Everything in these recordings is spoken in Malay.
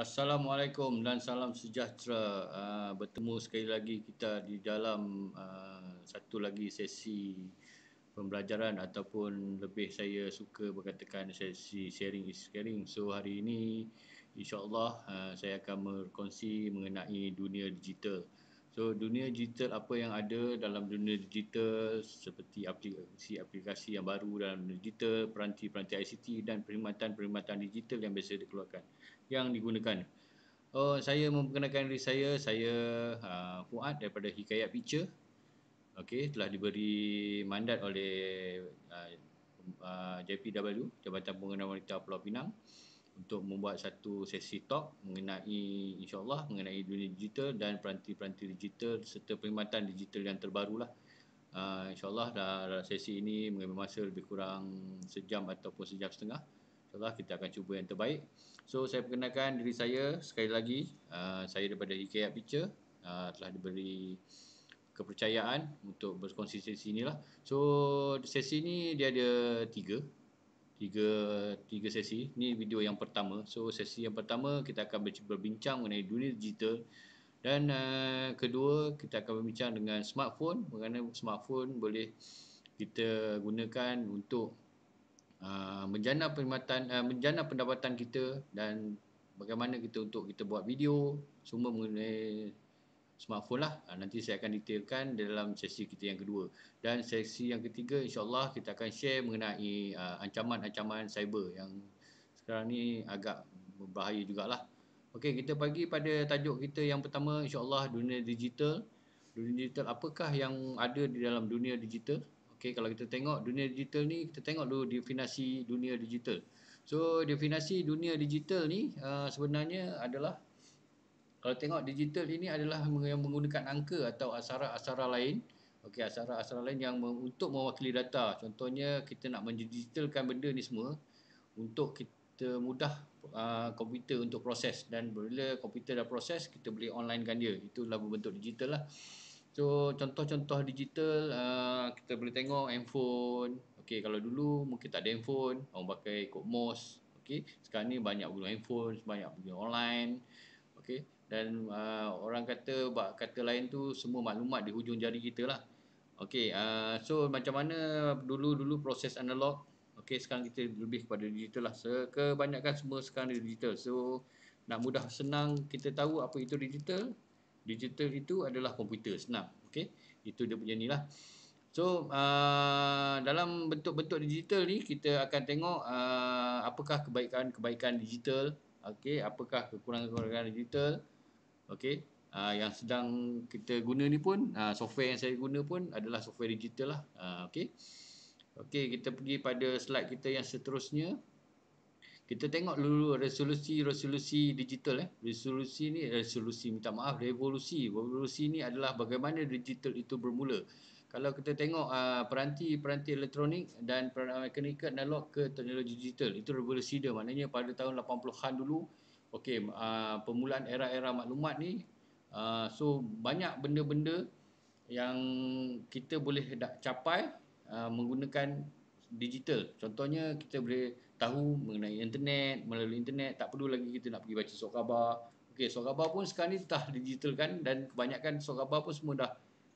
Assalamualaikum dan salam sejahtera. Uh, bertemu sekali lagi kita di dalam uh, satu lagi sesi pembelajaran ataupun lebih saya suka berkatakan sesi sharing is caring. So hari ini insyaAllah uh, saya akan berkongsi mengenai dunia digital. So dunia digital apa yang ada dalam dunia digital seperti aplikasi-aplikasi yang baru dalam dunia digital, peranti-peranti ICT dan perkhidmatan-perkhidmatan digital yang biasa dikeluarkan yang digunakan. Uh, saya memperkenalkan diri saya, saya uh, Fuad daripada Hikayat Picture. Okey, telah diberi mandat oleh uh, ah, uh, ah, JPW, Jabatan Pengenalan Wanita Pulau Pinang untuk membuat satu sesi talk mengenai insyaAllah mengenai dunia digital dan peranti-peranti digital serta perkhidmatan digital yang terbaru lah. Uh, InsyaAllah dalam sesi ini mengambil masa lebih kurang sejam ataupun sejam setengah. InsyaAllah kita akan cuba yang terbaik. So saya perkenalkan diri saya sekali lagi uh, saya daripada IKEA Picture uh, telah diberi kepercayaan untuk berkongsi sesi inilah. So sesi ni dia ada tiga tiga tiga sesi. Ni video yang pertama. So sesi yang pertama kita akan berbincang mengenai dunia digital dan uh, kedua kita akan berbincang dengan smartphone mengenai smartphone boleh kita gunakan untuk Ah, menjana perkhidmatan uh, menjana pendapatan kita dan bagaimana kita untuk kita buat video semua mengenai smartphone lah uh, nanti saya akan detailkan dalam sesi kita yang kedua dan sesi yang ketiga insyaallah kita akan share mengenai ancaman-ancaman uh, cyber yang sekarang ni agak berbahaya jugalah okey kita pagi pada tajuk kita yang pertama insyaallah dunia digital dunia digital apakah yang ada di dalam dunia digital Okay, kalau kita tengok dunia digital ni, kita tengok dulu definasi dunia digital. So, definasi dunia digital ni uh, sebenarnya adalah kalau tengok digital ini adalah yang menggunakan angka atau asara-asara lain. Okay, asara-asara lain yang untuk mewakili data. Contohnya, kita nak mendigitalkan benda ni semua untuk kita mudah uh, komputer untuk proses. Dan bila komputer dah proses, kita boleh online-kan dia. Itulah bentuk digital lah. So contoh-contoh digital uh, kita boleh tengok handphone. Okey kalau dulu mungkin tak ada handphone, orang pakai ikut mos. Okey. Sekarang ni banyak guna handphone, banyak guna online. Okey. Dan uh, orang kata bak kata lain tu semua maklumat di hujung jari kita lah. Okey, uh, so macam mana dulu-dulu proses analog Okey, sekarang kita lebih kepada digital lah. Kebanyakan semua sekarang digital. So, nak mudah senang kita tahu apa itu digital, Digital itu adalah komputer senap. okay, Itu dia punya ni lah. So, uh, dalam bentuk-bentuk digital ni kita akan tengok uh, apakah kebaikan-kebaikan digital, okay, apakah kekurangan-kekurangan digital. okay, Uh, yang sedang kita guna ni pun uh, software yang saya guna pun adalah software digital lah. Uh, Okay, Okey, kita pergi pada slide kita yang seterusnya kita tengok dulu resolusi-resolusi digital eh. Resolusi ni resolusi minta maaf revolusi. Revolusi ni adalah bagaimana digital itu bermula. Kalau kita tengok peranti-peranti ah, elektronik dan peranti mekanikal analog ke teknologi digital itu revolusi dia. Maknanya pada tahun 80-an dulu okey uh, permulaan era-era maklumat ni uh, so banyak benda-benda yang kita boleh capai uh, menggunakan digital. Contohnya kita boleh tahu mengenai internet, melalui internet, tak perlu lagi kita nak pergi baca surat khabar. Okey, surat khabar pun sekarang ni dah digital kan dan kebanyakan surat khabar pun semua dah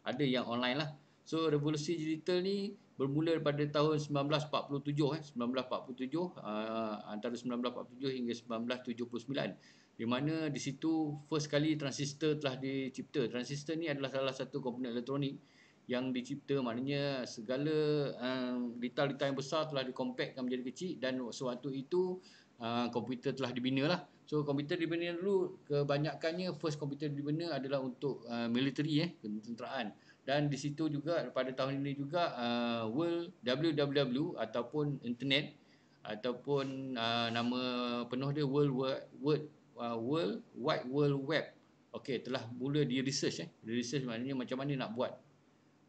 ada yang online lah. So revolusi digital ni bermula pada tahun 1947 eh 1947 uh, ah, antara 1947 hingga 1979 di mana di situ first kali transistor telah dicipta. Transistor ni adalah salah satu komponen elektronik yang dicipta maknanya segala um, detail-detail uh, yang besar telah dikompakkan menjadi kecil dan sewaktu itu uh, komputer telah dibina lah. So komputer dibina dulu kebanyakannya first komputer dibina adalah untuk uh, military eh, tenteraan dan di situ juga pada tahun ini juga uh, World WWW ataupun internet ataupun uh, nama penuh dia World World uh, World Wide World Web. Okey telah mula di research eh. Research maknanya macam mana nak buat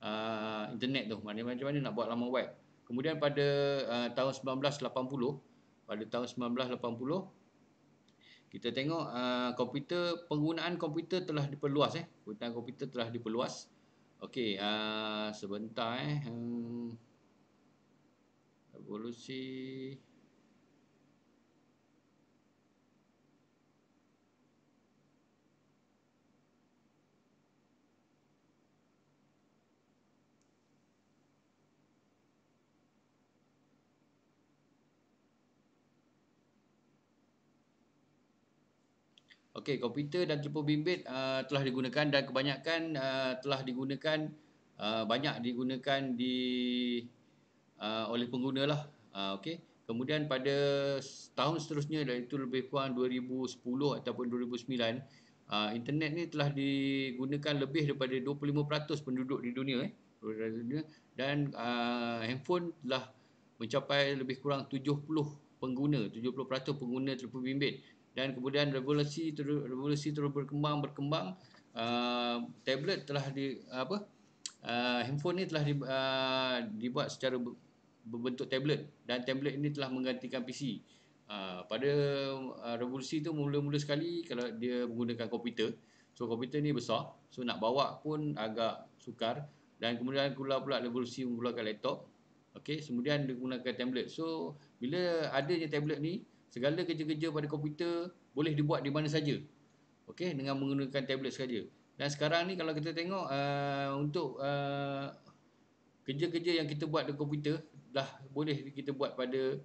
uh, internet tu macam mana mana nak buat laman web kemudian pada uh, tahun 1980 pada tahun 1980 kita tengok uh, komputer penggunaan komputer telah diperluas eh penggunaan komputer telah diperluas okey uh, sebentar eh hmm. evolusi Okey, komputer dan tipu bimbit uh, telah digunakan dan kebanyakan uh, telah digunakan uh, banyak digunakan di uh, oleh pengguna lah. Uh, Okey. Kemudian pada tahun seterusnya itu lebih kurang 2010 ataupun 2009 uh, internet ni telah digunakan lebih daripada 25% penduduk di dunia eh, dan uh, handphone telah mencapai lebih kurang 70 pengguna 70% pengguna telefon bimbit dan kemudian revolusi terus revolusi terus berkembang berkembang uh, tablet telah di apa uh, handphone ini telah di, uh, dibuat secara berbentuk tablet dan tablet ini telah menggantikan PC uh, pada uh, revolusi itu mula-mula sekali kalau dia menggunakan komputer so komputer ini besar so nak bawa pun agak sukar dan kemudian keluar pula revolusi menggunakan laptop okey kemudian digunakan tablet so bila adanya tablet ni segala kerja-kerja pada komputer boleh dibuat di mana saja okey dengan menggunakan tablet saja dan sekarang ni kalau kita tengok uh, untuk uh, kerja-kerja uh, yang kita buat di komputer dah boleh kita buat pada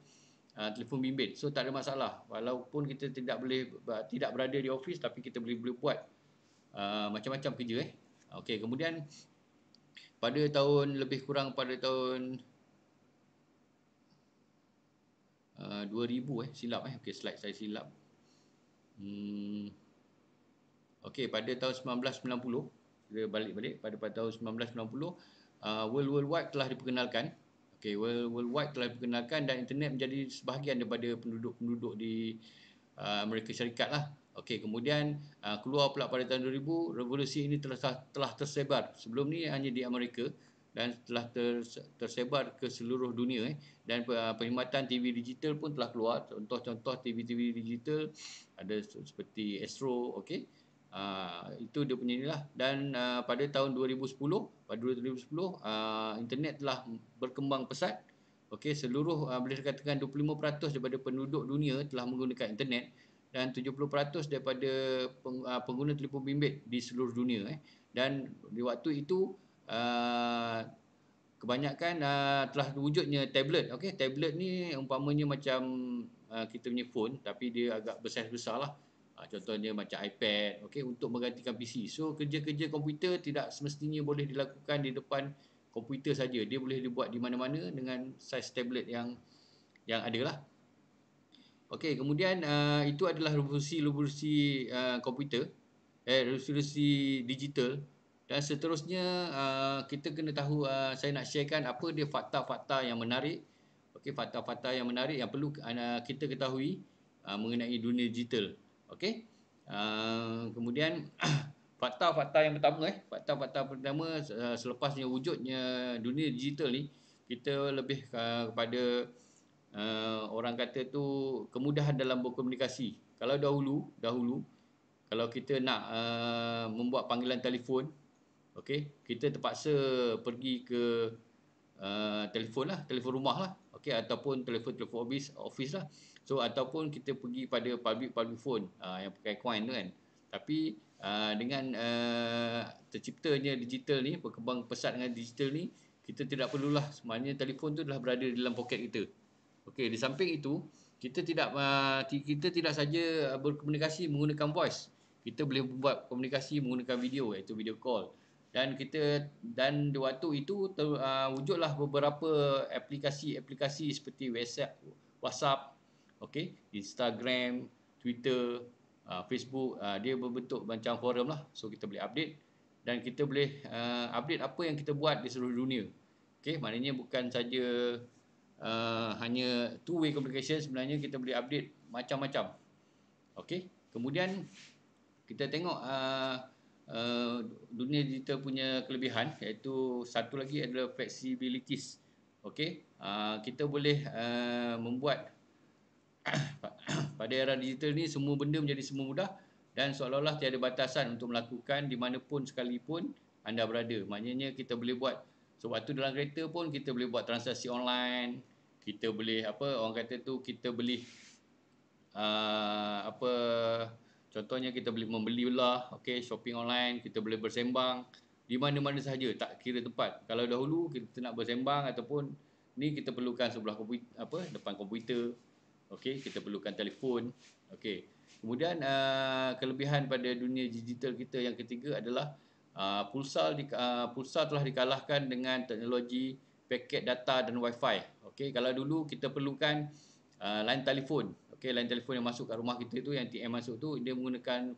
uh, telefon bimbit so tak ada masalah walaupun kita tidak boleh tidak berada di office tapi kita boleh, boleh buat uh, macam-macam kerja eh okey kemudian pada tahun lebih kurang pada tahun 2000 ah, eh silap eh okey slide saya silap hmm okey pada tahun 1990 kita balik-balik pada pada tahun 1990 uh, ah, world Wide telah diperkenalkan okey world Wide telah diperkenalkan dan internet menjadi sebahagian daripada penduduk-penduduk di uh, Amerika Syarikat lah Okey, kemudian uh, keluar pula pada tahun 2000, revolusi ini telah telah tersebar. Sebelum ni hanya di Amerika dan telah tersebar ke seluruh dunia eh. dan eh, perkhidmatan TV digital pun telah keluar contoh-contoh TV-TV digital ada seperti Astro okey uh, itu dia punya inilah dan uh, pada tahun 2010 pada 2010 uh, ah, internet telah berkembang pesat okey seluruh uh, boleh dikatakan 25% daripada penduduk dunia telah menggunakan internet dan 70% daripada peng, uh, pengguna telefon bimbit di seluruh dunia eh. dan di waktu itu Ah, kebanyakan uh, telah wujudnya tablet. Okey, tablet ni umpamanya macam uh, kita punya phone tapi dia agak besar besarlah uh, contohnya macam iPad, okey untuk menggantikan PC. So kerja-kerja komputer tidak semestinya boleh dilakukan di depan komputer saja. Dia boleh dibuat di mana-mana dengan saiz tablet yang yang ada lah. Okey, kemudian uh, itu adalah revolusi-revolusi uh, komputer, eh, revolusi digital. Dan seterusnya uh, kita kena tahu uh, saya nak sharekan apa dia fakta-fakta yang menarik. Okey, fakta-fakta yang menarik yang perlu uh, kita ketahui mengenai dunia digital. Okey. kemudian fakta-fakta yang pertama eh, fakta-fakta pertama selepasnya wujudnya dunia digital ni kita lebih kepada orang kata tu kemudahan dalam berkomunikasi. Kalau dahulu, dahulu kalau kita nak uh, membuat panggilan telefon Okay, kita terpaksa pergi ke uh, telefon lah, telefon rumah lah. okay, ataupun telefon-telefon office, office lah. So, ataupun kita pergi pada public-public phone uh, yang pakai coin tu kan. Tapi uh, dengan uh, terciptanya digital ni, perkembangan pesat dengan digital ni, kita tidak perlulah sebenarnya telefon tu dah berada dalam poket kita. Okay, di samping itu, kita tidak uh, kita tidak saja berkomunikasi menggunakan voice. Kita boleh buat komunikasi menggunakan video, iaitu video call dan kita dan di waktu itu ter, uh, wujudlah beberapa aplikasi-aplikasi seperti WhatsApp, WhatsApp okay, Instagram, Twitter, uh, Facebook, uh, dia berbentuk macam forum lah. So kita boleh update dan kita boleh uh, update apa yang kita buat di seluruh dunia. Okay, maknanya bukan saja uh, hanya two-way communication sebenarnya kita boleh update macam-macam. Okay, kemudian kita tengok uh, Eh, dunia digital punya kelebihan iaitu satu lagi adalah flexibilities. Okey, uh, kita boleh uh, membuat pada era digital ni semua benda menjadi semua mudah dan seolah-olah tiada batasan untuk melakukan di mana pun sekalipun anda berada. Maknanya kita boleh buat sewaktu dalam kereta pun kita boleh buat transaksi online, kita boleh apa orang kata tu kita boleh uh, apa Contohnya kita boleh membeli lah, okay, shopping online, kita boleh bersembang di mana-mana sahaja, tak kira tempat. Kalau dahulu kita nak bersembang ataupun ni kita perlukan sebelah komputer, apa, depan komputer, okay, kita perlukan telefon. Okay. Kemudian uh, kelebihan pada dunia digital kita yang ketiga adalah uh, pulsa, di, uh, pulsa telah dikalahkan dengan teknologi paket data dan wifi. Okay. Kalau dulu kita perlukan uh, line telefon, okay, line telefon yang masuk kat rumah kita tu yang TM masuk tu dia menggunakan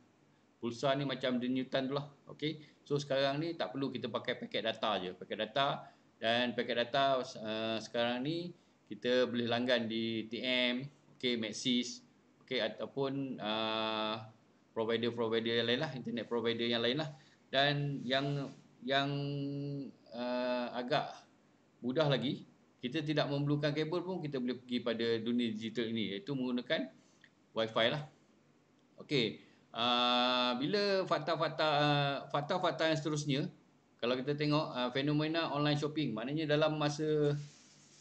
pulsa ni macam denyutan tan lah Okey, so sekarang ni tak perlu kita pakai paket data je paket data dan paket data uh, sekarang ni kita boleh langgan di TM Okey, Maxis Okey ataupun uh, provider-provider yang lain lah internet provider yang lain lah dan yang yang uh, agak mudah lagi kita tidak memerlukan kabel pun kita boleh pergi pada dunia digital ini iaitu menggunakan wifi lah. Okey, uh, bila fakta-fakta fakta-fakta uh, yang seterusnya kalau kita tengok uh, fenomena online shopping, maknanya dalam masa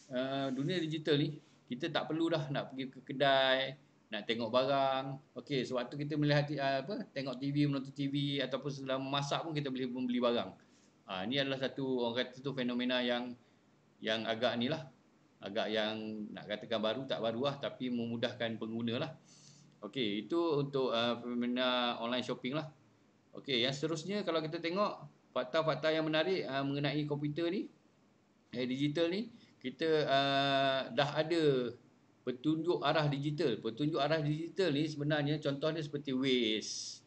uh, dunia digital ni kita tak perlu dah nak pergi ke kedai, nak tengok barang. Okey, sewaktu kita melihat uh, apa tengok TV, menonton TV ataupun sedang masak pun kita boleh membeli barang. Uh, ini adalah satu orang kata tu fenomena yang yang agak ni lah agak yang nak katakan baru tak baru lah tapi memudahkan pengguna lah Okey, itu untuk uh, fenomena online shopping lah. Okey, yang seterusnya kalau kita tengok fakta-fakta yang menarik uh, mengenai komputer ni, eh, digital ni, kita uh, dah ada petunjuk arah digital. Petunjuk arah digital ni sebenarnya contohnya seperti Waze.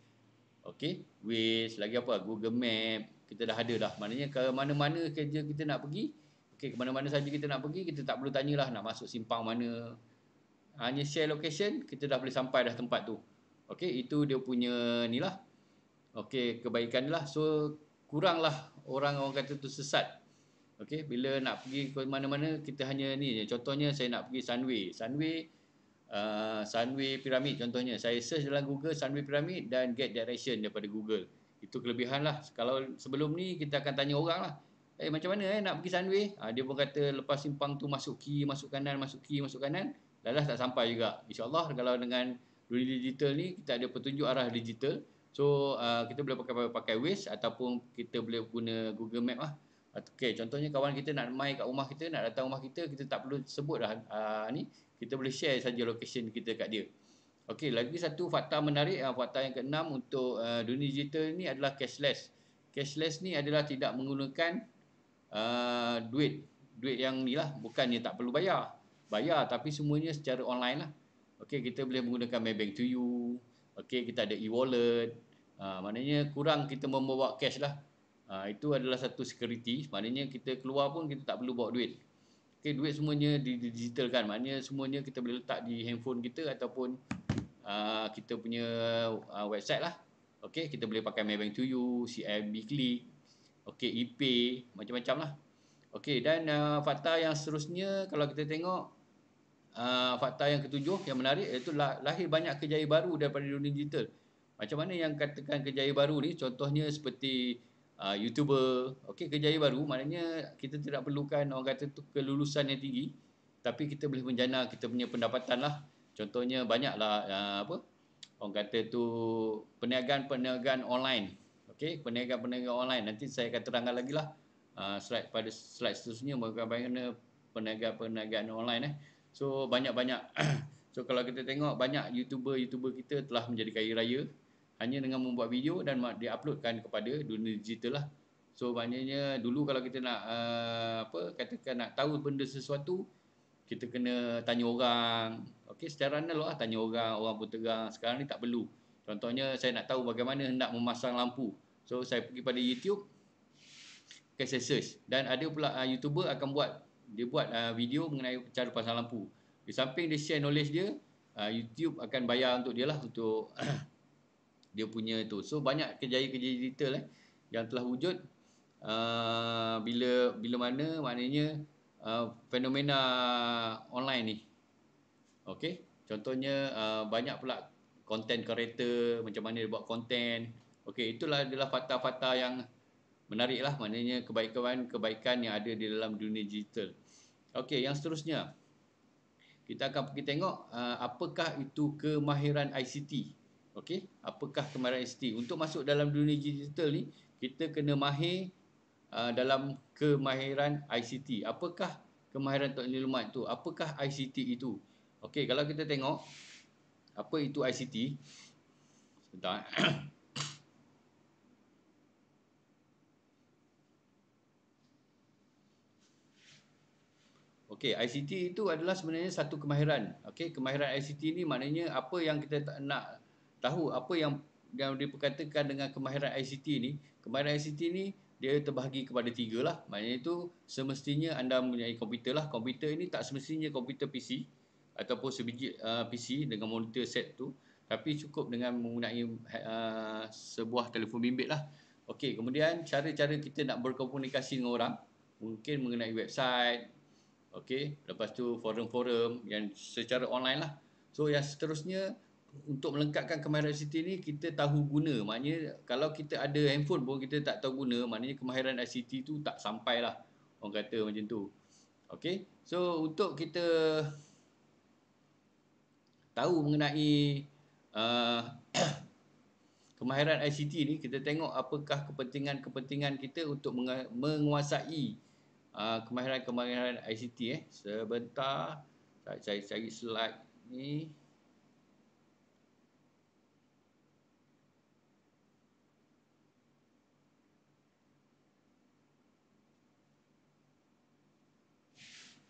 Okey, Waze, lagi apa, Google Map. Kita dah ada dah. Maknanya ke mana-mana kerja kita nak pergi, Okay, ke mana-mana saja kita nak pergi, kita tak perlu tanyalah nak masuk simpang mana. Hanya share location, kita dah boleh sampai dah tempat tu. Okay, itu dia punya ni lah. Okay, kebaikan lah. So, kuranglah orang orang kata tu sesat. Okay, bila nak pergi ke mana-mana, kita hanya ni je. Contohnya, saya nak pergi Sunway. Sunway, uh, Sunway Pyramid contohnya. Saya search dalam Google Sunway Pyramid dan get direction daripada Google. Itu kelebihan lah. Kalau sebelum ni, kita akan tanya orang lah eh macam mana eh nak pergi sunway ha, dia pun kata lepas simpang tu masuk kiri masuk kanan masuk kiri masuk kanan dah tak sampai juga insyaallah kalau dengan dunia digital ni kita ada petunjuk arah digital so uh, kita boleh pakai pakai Waze ataupun kita boleh guna Google Map lah Okay, contohnya kawan kita nak mai kat rumah kita, nak datang rumah kita, kita tak perlu sebut dah uh, ni. Kita boleh share saja lokasi kita kat dia. Okay, lagi satu fakta menarik, uh, fakta yang keenam untuk uh, dunia digital ni adalah cashless. Cashless ni adalah tidak menggunakan Ah, duit duit yang ni lah bukannya tak perlu bayar bayar tapi semuanya secara online lah okey kita boleh menggunakan Maybank to you okey kita ada e-wallet uh, maknanya kurang kita membawa cash lah uh, itu adalah satu security maknanya kita keluar pun kita tak perlu bawa duit okey duit semuanya di digitalkan, maknanya semuanya kita boleh letak di handphone kita ataupun uh, kita punya uh, website lah okey kita boleh pakai Maybank to you CIMB Click Okey, IP macam-macam lah. Okey, dan uh, fakta yang seterusnya kalau kita tengok uh, fakta yang ketujuh yang menarik iaitu lahir banyak kejayaan baru daripada dunia digital. Macam mana yang katakan kejayaan baru ni contohnya seperti uh, YouTuber. Okey, kejayaan baru maknanya kita tidak perlukan orang kata tu kelulusan yang tinggi tapi kita boleh menjana kita punya pendapatan lah. Contohnya banyaklah uh, apa orang kata tu peniagaan-peniagaan online okey peniaga-peniaga online nanti saya akan terangkan lagi lah uh, slide pada slide seterusnya bagaimana peniaga-peniagaan online eh so banyak-banyak so kalau kita tengok banyak youtuber-youtuber kita telah menjadi kaya raya hanya dengan membuat video dan diuploadkan kepada dunia digital lah so maknanya dulu kalau kita nak uh, apa katakan nak tahu benda sesuatu kita kena tanya orang okey secara anda lah tanya orang orang pun tegang sekarang ni tak perlu contohnya saya nak tahu bagaimana hendak memasang lampu So saya pergi pada YouTube Okay saya search dan ada pula uh, YouTuber akan buat Dia buat uh, video mengenai cara pasang lampu Di samping dia share knowledge dia uh, YouTube akan bayar untuk dia lah untuk Dia punya tu so banyak kerja-kerja digital eh Yang telah wujud uh, Bila bila mana maknanya uh, Fenomena online ni Okay contohnya uh, banyak pula Content creator macam mana dia buat content Okey, itulah adalah fakta-fakta yang menariklah maknanya kebaikan-kebaikan yang ada di dalam dunia digital. Okey, yang seterusnya kita akan pergi tengok uh, apakah itu kemahiran ICT. Okey, apakah kemahiran ICT? Untuk masuk dalam dunia digital ni, kita kena mahir uh, dalam kemahiran ICT. Apakah kemahiran teknologi maklumat tu? Apakah ICT itu? Okey, kalau kita tengok apa itu ICT? Sebentar. Eh. Okey, ICT itu adalah sebenarnya satu kemahiran. Okey, kemahiran ICT ini maknanya apa yang kita tak nak tahu, apa yang yang diperkatakan dengan kemahiran ICT ini. Kemahiran ICT ini dia terbahagi kepada tiga lah. Maknanya itu semestinya anda mempunyai komputer lah. Komputer ini tak semestinya komputer PC ataupun sebiji uh, PC dengan monitor set tu. Tapi cukup dengan menggunakan uh, sebuah telefon bimbit lah. Okey, kemudian cara-cara kita nak berkomunikasi dengan orang. Mungkin mengenai website, Okey, lepas tu forum-forum yang secara online lah. So yang seterusnya untuk melengkapkan kemahiran ICT ni kita tahu guna. Maknanya kalau kita ada handphone pun kita tak tahu guna, maknanya kemahiran ICT tu tak sampai lah. Orang kata macam tu. Okey. So untuk kita tahu mengenai uh, kemahiran ICT ni kita tengok apakah kepentingan-kepentingan kita untuk menguasai Ah, kemahiran-kemahiran uh, ICT eh. Sebentar saya cari, cari slide ni.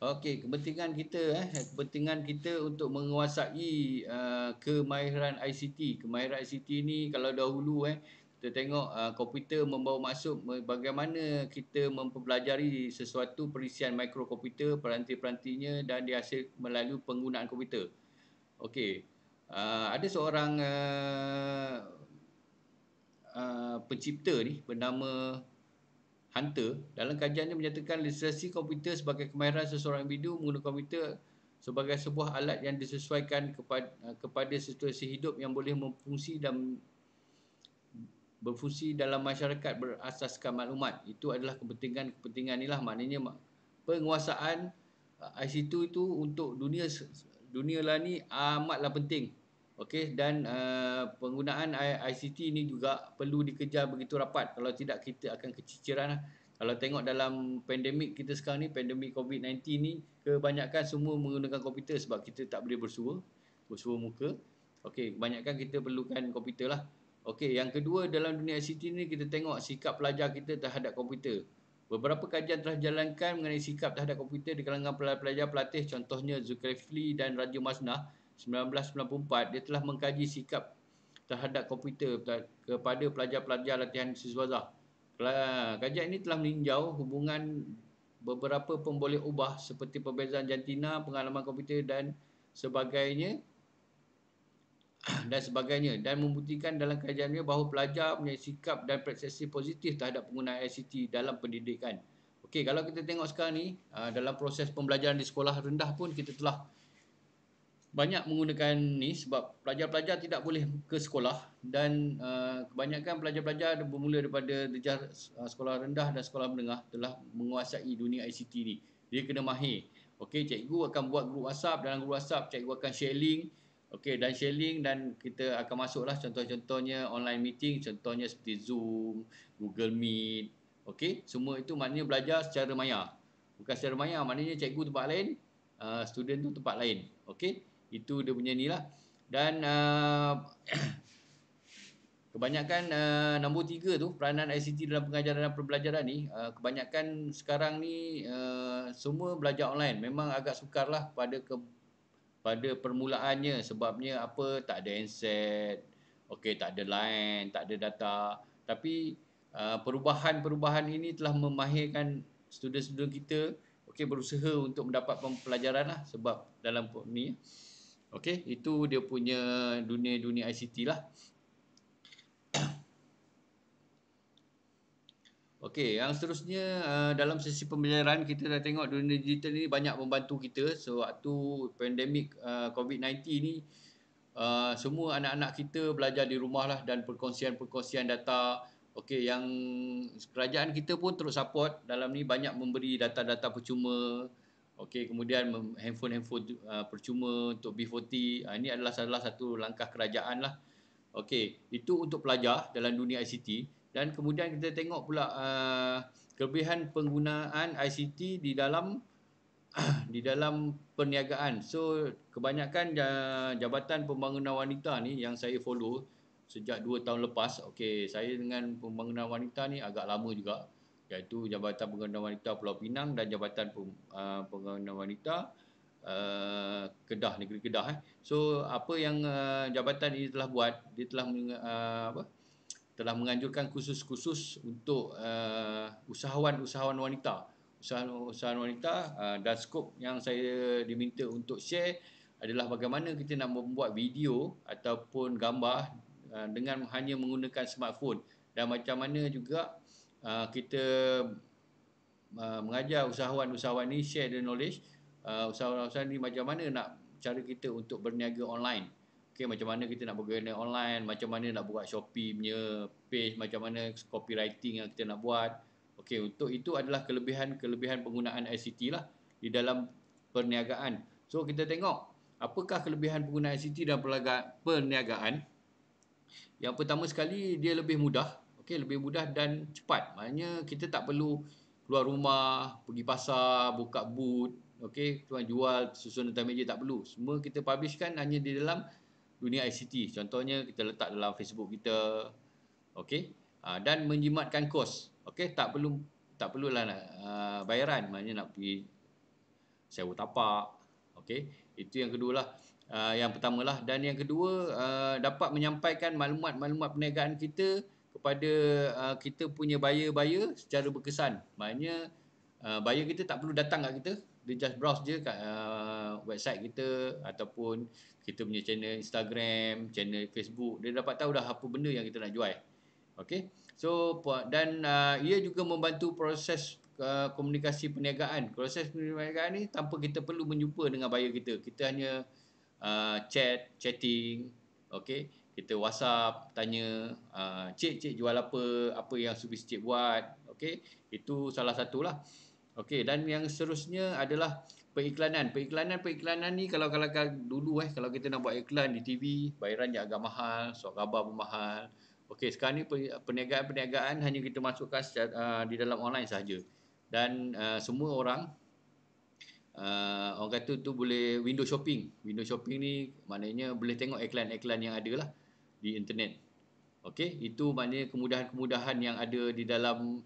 Okey, kepentingan kita eh, kepentingan kita untuk menguasai uh, kemahiran ICT. Kemahiran ICT ni kalau dahulu eh, kita tengok uh, komputer membawa masuk bagaimana kita mempelajari sesuatu perisian mikrokomputer, peranti-perantinya dan dihasil melalui penggunaan komputer. Okey. Uh, ada seorang uh, uh, pencipta ni bernama Hunter dalam kajiannya menyatakan literasi komputer sebagai kemahiran seseorang individu menggunakan komputer sebagai sebuah alat yang disesuaikan kepada, uh, kepada situasi hidup yang boleh memfungsi dan berfungsi dalam masyarakat berasaskan maklumat. Itu adalah kepentingan-kepentingan inilah maknanya penguasaan uh, ICT 2 itu untuk dunia dunia lah ni amatlah penting. Okey dan uh, penggunaan ICT ini juga perlu dikejar begitu rapat. Kalau tidak kita akan keciciran lah. Kalau tengok dalam pandemik kita sekarang ni, pandemik COVID-19 ni kebanyakan semua menggunakan komputer sebab kita tak boleh bersua, bersua muka. Okey, kebanyakan kita perlukan komputer lah. Okey, yang kedua dalam dunia ICT ni kita tengok sikap pelajar kita terhadap komputer. Beberapa kajian telah dijalankan mengenai sikap terhadap komputer di kalangan pelajar-pelajar pelatih contohnya Zulkifli dan Raju Masnah 1994 dia telah mengkaji sikap terhadap komputer kepada pelajar-pelajar latihan siswazah. Kajian ini telah meninjau hubungan beberapa pemboleh ubah seperti perbezaan jantina, pengalaman komputer dan sebagainya dan sebagainya dan membuktikan dalam kajiannya bahawa pelajar punya sikap dan persepsi positif terhadap penggunaan ICT dalam pendidikan. Okey, kalau kita tengok sekarang ni ah, dalam proses pembelajaran di sekolah rendah pun kita telah banyak menggunakan ni sebab pelajar-pelajar tidak boleh ke sekolah dan ah, kebanyakan pelajar-pelajar bermula daripada dejar ah, sekolah rendah dan sekolah menengah telah menguasai dunia ICT ni. Dia kena mahir. Okey, cikgu akan buat grup WhatsApp, dalam grup WhatsApp cikgu akan share link Okey dan sharing dan kita akan masuklah contoh-contohnya online meeting contohnya seperti Zoom, Google Meet. Okey, semua itu maknanya belajar secara maya. Bukan secara maya, maknanya cikgu tempat lain, uh, student tu tempat lain. Okey, itu dia punya nilah. Dan uh, kebanyakan uh, nombor tiga tu peranan ICT dalam pengajaran dan pembelajaran ni uh, kebanyakan sekarang ni uh, semua belajar online. Memang agak sukarlah pada ke pada permulaannya sebabnya apa tak ada handset okey tak ada line tak ada data tapi uh, perubahan-perubahan ini telah memahirkan student-student kita okey berusaha untuk mendapat pembelajaran lah sebab dalam ni okey itu dia punya dunia-dunia ICT lah Okey, yang seterusnya uh, dalam sesi pembelajaran kita dah tengok dunia digital ni banyak membantu kita sewaktu pandemik uh, COVID-19 ni uh, semua anak-anak kita belajar di rumah lah dan perkongsian-perkongsian data Okey, yang kerajaan kita pun terus support dalam ni banyak memberi data-data percuma Okey, kemudian handphone-handphone uh, percuma untuk B40 uh, ini adalah salah satu langkah kerajaan lah Okey, itu untuk pelajar dalam dunia ICT dan kemudian kita tengok pula uh, kelebihan penggunaan ICT di dalam di dalam perniagaan. So kebanyakan jabatan pembangunan wanita ni yang saya follow sejak 2 tahun lepas. Okey, saya dengan pembangunan wanita ni agak lama juga iaitu Jabatan Pembangunan Wanita Pulau Pinang dan Jabatan uh, Pembangunan Wanita uh, Kedah Negeri Kedah eh. So apa yang uh, jabatan ini telah buat, dia telah uh, telah menganjurkan khusus-khusus untuk uh, usahawan-usahawan wanita. Usahawan-usahawan wanita uh, dan skop yang saya diminta untuk share adalah bagaimana kita nak membuat video ataupun gambar uh, dengan hanya menggunakan smartphone dan macam mana juga uh, kita uh, mengajar usahawan-usahawan ini share the knowledge uh, usahawan-usahawan ini macam mana nak cara kita untuk berniaga online. Okay, macam mana kita nak berkena online, macam mana nak buat Shopee punya page, macam mana copywriting yang kita nak buat. Okay, untuk itu adalah kelebihan-kelebihan penggunaan ICT lah di dalam perniagaan. So, kita tengok apakah kelebihan penggunaan ICT dalam perniagaan. Yang pertama sekali, dia lebih mudah. Okay, lebih mudah dan cepat. Maknanya kita tak perlu keluar rumah, pergi pasar, buka booth, okay, jual, susun tentang meja, tak perlu. Semua kita publishkan hanya di dalam dunia ICT. Contohnya kita letak dalam Facebook kita. Okey. Uh, dan menjimatkan kos. Okey, tak perlu tak perlulah uh, bayaran maknanya nak pergi sewa tapak. Okey. Itu yang kedua lah. Uh, ah, yang pertama lah dan yang kedua uh, dapat menyampaikan maklumat-maklumat perniagaan kita kepada uh, kita punya buyer-buyer secara berkesan. Maknanya uh, buyer kita tak perlu datang kat kita dia just browse je kat uh, website kita ataupun kita punya channel Instagram, channel Facebook, dia dapat tahu dah apa benda yang kita nak jual. Okay. So dan uh, ia juga membantu proses uh, komunikasi perniagaan. Proses perniagaan ni tanpa kita perlu menjumpa dengan buyer kita. Kita hanya uh, chat, chatting, okay. Kita WhatsApp tanya, uh, cik cik jual apa, apa yang subis cik buat. Okay. Itu salah satulah. lah. Okey dan yang seterusnya adalah periklanan. Periklanan periklanan ni kalau kalau dulu eh kalau kita nak buat iklan di TV bayaran dia agak mahal, surat khabar pun mahal. Okey sekarang ni perniagaan-perniagaan hanya kita masukkan secara, uh, di dalam online saja. Dan uh, semua orang uh, orang kata tu boleh window shopping. Window shopping ni maknanya boleh tengok iklan-iklan yang ada lah di internet. Okey, itu maknanya kemudahan-kemudahan yang ada di dalam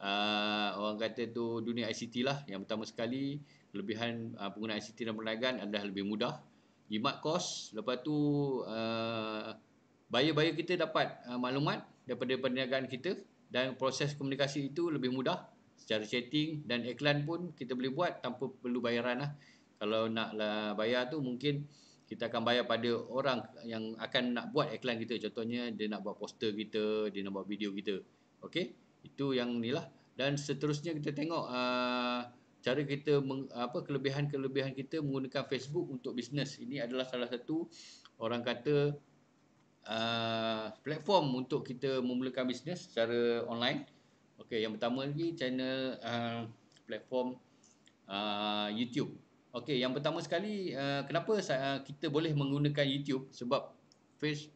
uh, orang kata tu dunia ICT lah yang pertama sekali kelebihan uh, ah, pengguna ICT dan perniagaan adalah lebih mudah jimat kos lepas tu ah, bayar-bayar uh, kita dapat uh, maklumat daripada perniagaan kita dan proses komunikasi itu lebih mudah secara chatting dan iklan pun kita boleh buat tanpa perlu bayaran lah kalau nak lah bayar tu mungkin kita akan bayar pada orang yang akan nak buat iklan kita contohnya dia nak buat poster kita dia nak buat video kita okey itu yang ni lah, dan seterusnya kita tengok uh, cara kita meng, apa kelebihan-kelebihan kita menggunakan Facebook untuk bisnes. Ini adalah salah satu orang kata uh, platform untuk kita memulakan bisnes secara online. Okey, yang pertama lagi channel uh, platform uh, YouTube. Okey, yang pertama sekali uh, kenapa saya, uh, kita boleh menggunakan YouTube sebab Facebook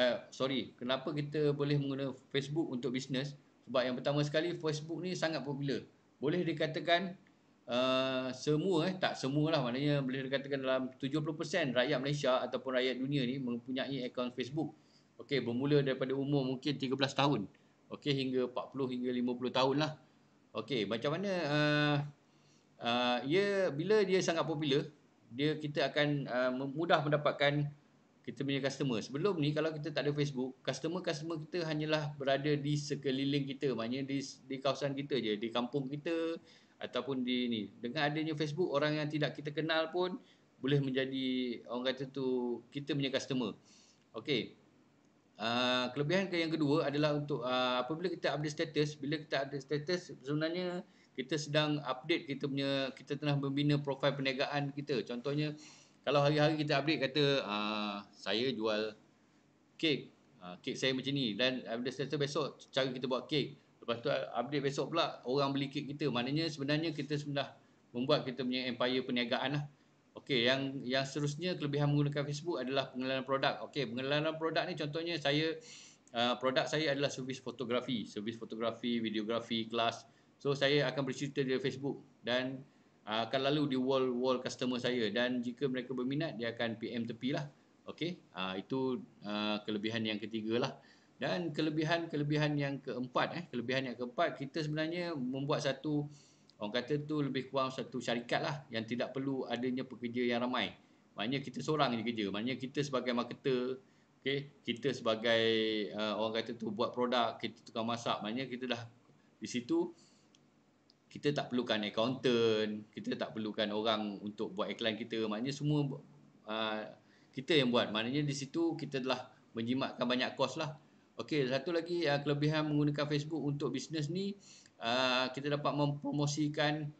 uh, sorry, kenapa kita boleh menggunakan Facebook untuk bisnes? sebab yang pertama sekali Facebook ni sangat popular. Boleh dikatakan uh, semua eh tak lah, maknanya boleh dikatakan dalam 70% rakyat Malaysia ataupun rakyat dunia ni mempunyai akaun Facebook. Okey bermula daripada umur mungkin 13 tahun. Okey hingga 40 hingga 50 tahun lah. Okey macam mana uh, uh, ia ya, bila dia sangat popular dia kita akan uh, mudah mendapatkan kita punya customer. Sebelum ni kalau kita tak ada Facebook, customer-customer kita hanyalah berada di sekeliling kita, maknanya di di kawasan kita je, di kampung kita ataupun di ni. Dengan adanya Facebook, orang yang tidak kita kenal pun boleh menjadi orang kata tu kita punya customer. Okey. Uh, kelebihan yang kedua adalah untuk uh, apabila kita update status, bila kita ada status sebenarnya kita sedang update kita punya kita telah membina profil perniagaan kita. Contohnya uh, kalau hari-hari kita update kata uh, saya jual kek uh, kek saya macam ni dan update besok cara kita buat kek lepas tu update besok pula orang beli kek kita maknanya sebenarnya kita sudah membuat kita punya empire perniagaan lah Okey, yang yang seterusnya kelebihan menggunakan Facebook adalah pengenalan produk. Okey, pengenalan produk ni contohnya saya uh, produk saya adalah servis fotografi, servis fotografi, videografi, kelas. So saya akan bercerita di Facebook dan Ah, akan lalu di wall-wall customer saya dan jika mereka berminat dia akan PM tepilah. Okey, uh, itu uh, kelebihan yang ketiga lah. Dan kelebihan-kelebihan yang keempat eh, kelebihan yang keempat kita sebenarnya membuat satu orang kata tu lebih kurang satu syarikat lah yang tidak perlu adanya pekerja yang ramai. Maknanya kita seorang je kerja. Maknanya kita sebagai marketer, okey, kita sebagai uh, orang kata tu buat produk, kita tukang masak. Maknanya kita dah di situ kita tak perlukan accountant, kita tak perlukan orang untuk buat iklan kita. Maknanya semua uh, kita yang buat. Maknanya di situ kita telah menjimatkan banyak kos lah. Okey, satu lagi uh, kelebihan menggunakan Facebook untuk bisnes ni, uh, kita dapat mempromosikan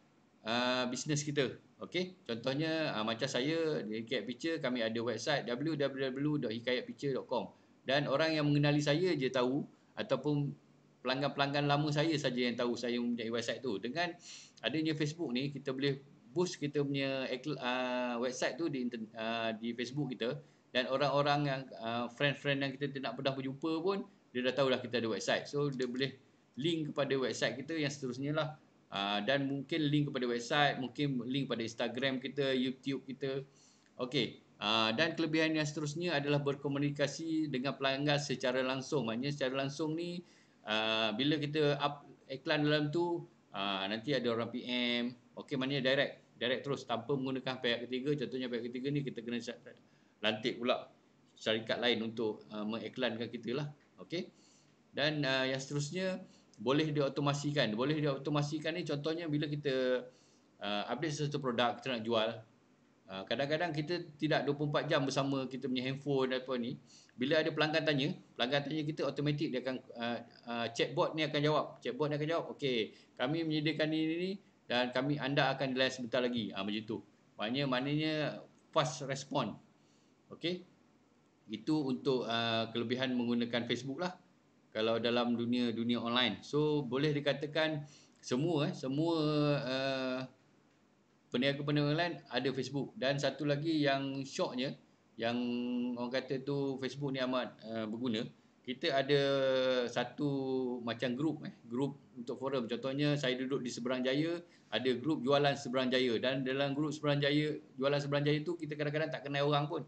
uh, bisnes kita. Okey, contohnya uh, macam saya di Hikayat Picture, kami ada website www.hikayatpicture.com dan orang yang mengenali saya je tahu ataupun pelanggan-pelanggan lama saya saja yang tahu saya mempunyai website tu. Dengan adanya Facebook ni kita boleh boost kita punya uh, website tu di uh, di Facebook kita dan orang-orang yang uh, friend-friend yang kita tidak pernah berjumpa pun dia dah tahu lah kita ada website. So dia boleh link kepada website kita yang seterusnya lah. Uh, dan mungkin link kepada website, mungkin link pada Instagram kita, YouTube kita. Okay. Uh, dan kelebihan yang seterusnya adalah berkomunikasi dengan pelanggan secara langsung. Maknanya secara langsung ni Ah, bila kita up iklan dalam tu uh, nanti ada orang PM okey maknanya direct direct terus tanpa menggunakan pihak ketiga contohnya pihak ketiga ni kita kena lantik pula syarikat lain untuk uh, mengiklankan kita lah okey dan uh, yang seterusnya boleh diotomasikan, boleh diotomasikan ni contohnya bila kita uh, update sesuatu produk kita nak jual kadang-kadang uh, kita tidak 24 jam bersama kita punya handphone apa ni bila ada pelanggan tanya, pelanggan tanya kita automatik dia akan uh, uh, chatbot ni akan jawab. Chatbot ni akan jawab, okey, kami menyediakan ini, ini dan kami anda akan delay sebentar lagi. Ah ha, macam tu. Maknanya maknanya fast respond. Okey. Itu untuk uh, kelebihan menggunakan Facebook lah. Kalau dalam dunia dunia online. So boleh dikatakan semua eh, semua uh, peniaga-peniaga online ada Facebook dan satu lagi yang shocknya yang orang kata tu Facebook ni amat uh, berguna kita ada satu macam grup eh grup untuk forum contohnya saya duduk di seberang jaya ada grup jualan seberang jaya dan dalam grup seberang jaya jualan seberang jaya tu kita kadang-kadang tak kenal orang pun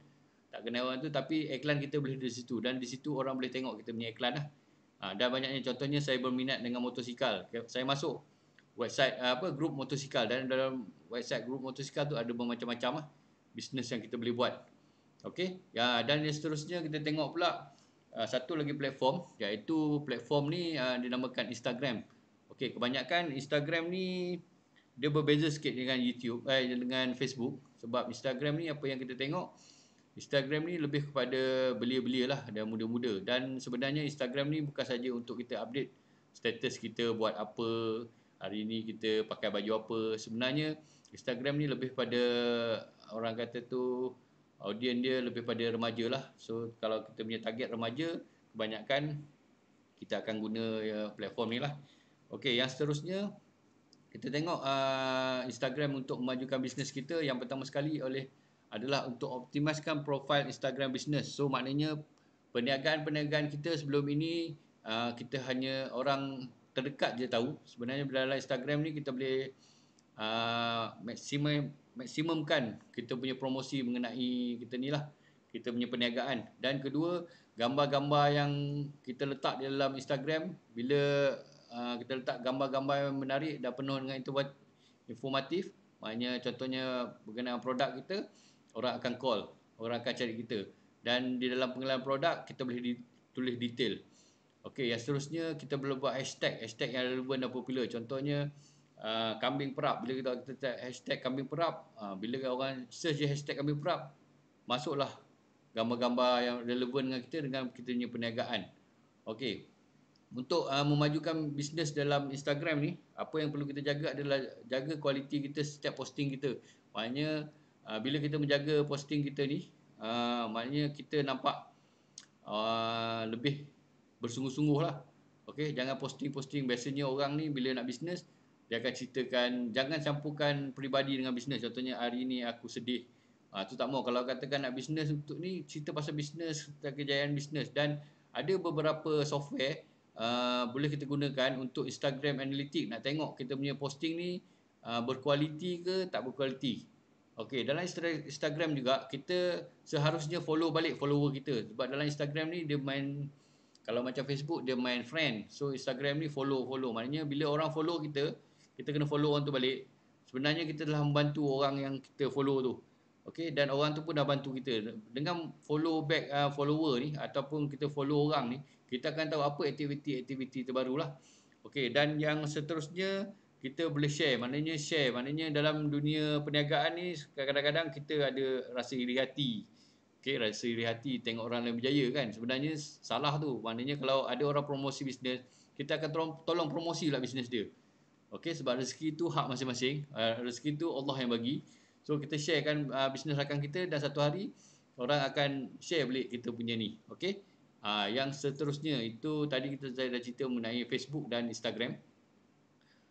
tak kenal orang tu tapi iklan kita boleh di situ dan di situ orang boleh tengok kita punya iklan lah ha, dan banyaknya contohnya saya berminat dengan motosikal saya masuk website eh, apa grup motosikal dan dalam website grup motosikal tu ada bermacam-macam lah bisnes yang kita boleh buat Okey. Ya dan yang seterusnya kita tengok pula uh, satu lagi platform iaitu platform ni uh, dinamakan Instagram. Okey, kebanyakan Instagram ni dia berbeza sikit dengan YouTube eh dengan Facebook sebab Instagram ni apa yang kita tengok Instagram ni lebih kepada belia-belia lah dan muda-muda dan sebenarnya Instagram ni bukan saja untuk kita update status kita buat apa hari ni kita pakai baju apa sebenarnya Instagram ni lebih pada orang kata tu audien dia lebih pada remaja lah. So kalau kita punya target remaja, kebanyakan kita akan guna uh, platform ni lah. Okay, yang seterusnya kita tengok uh, Instagram untuk memajukan bisnes kita yang pertama sekali oleh adalah untuk optimaskan profil Instagram bisnes. So maknanya perniagaan-perniagaan kita sebelum ini uh, kita hanya orang terdekat je tahu. Sebenarnya dalam Instagram ni kita boleh uh, maksimumkan kita punya promosi mengenai kita ni lah kita punya perniagaan dan kedua gambar-gambar yang kita letak di dalam Instagram bila uh, kita letak gambar-gambar yang menarik dan penuh dengan itu informatif maknanya contohnya berkenaan produk kita orang akan call orang akan cari kita dan di dalam pengenalan produk kita boleh tulis detail Okey, yang seterusnya kita boleh buat hashtag hashtag yang relevan dan popular contohnya uh, kambing perap bila kita, kita hashtag kambing perap uh, bila orang search hashtag kambing perap masuklah gambar-gambar yang relevan dengan kita dengan kita punya perniagaan okey untuk uh, memajukan bisnes dalam Instagram ni apa yang perlu kita jaga adalah jaga kualiti kita setiap posting kita maknanya uh, bila kita menjaga posting kita ni uh, maknanya kita nampak uh, lebih bersungguh-sungguh lah Okey, jangan posting-posting. Biasanya orang ni bila nak bisnes, dia akan ceritakan jangan campurkan peribadi dengan bisnes contohnya hari ini aku sedih ah tu tak mau kalau katakan nak bisnes untuk ni cerita pasal bisnes tentang kejayaan bisnes dan ada beberapa software uh, boleh kita gunakan untuk Instagram Analytics nak tengok kita punya posting ni uh, berkualiti ke tak berkualiti Okey, dalam Instagram juga kita seharusnya follow balik follower kita sebab dalam Instagram ni dia main kalau macam Facebook dia main friend. So Instagram ni follow follow. Maknanya bila orang follow kita, kita kena follow orang tu balik sebenarnya kita telah membantu orang yang kita follow tu okay. dan orang tu pun dah bantu kita dengan follow back uh, follower ni ataupun kita follow orang ni kita akan tahu apa aktiviti-aktiviti terbarulah okay. dan yang seterusnya kita boleh share maknanya share maknanya dalam dunia perniagaan ni kadang-kadang kita ada rasa iri hati okay, rasa iri hati tengok orang lain berjaya kan sebenarnya salah tu maknanya kalau ada orang promosi bisnes kita akan tolong, tolong promosi lah bisnes dia Okey sebab rezeki itu hak masing-masing. Uh, rezeki itu Allah yang bagi. So kita sharekan uh, bisnes rakan kita dan satu hari orang akan share beli kita punya ni. Okey. Uh, yang seterusnya itu tadi kita saya dah cerita mengenai Facebook dan Instagram.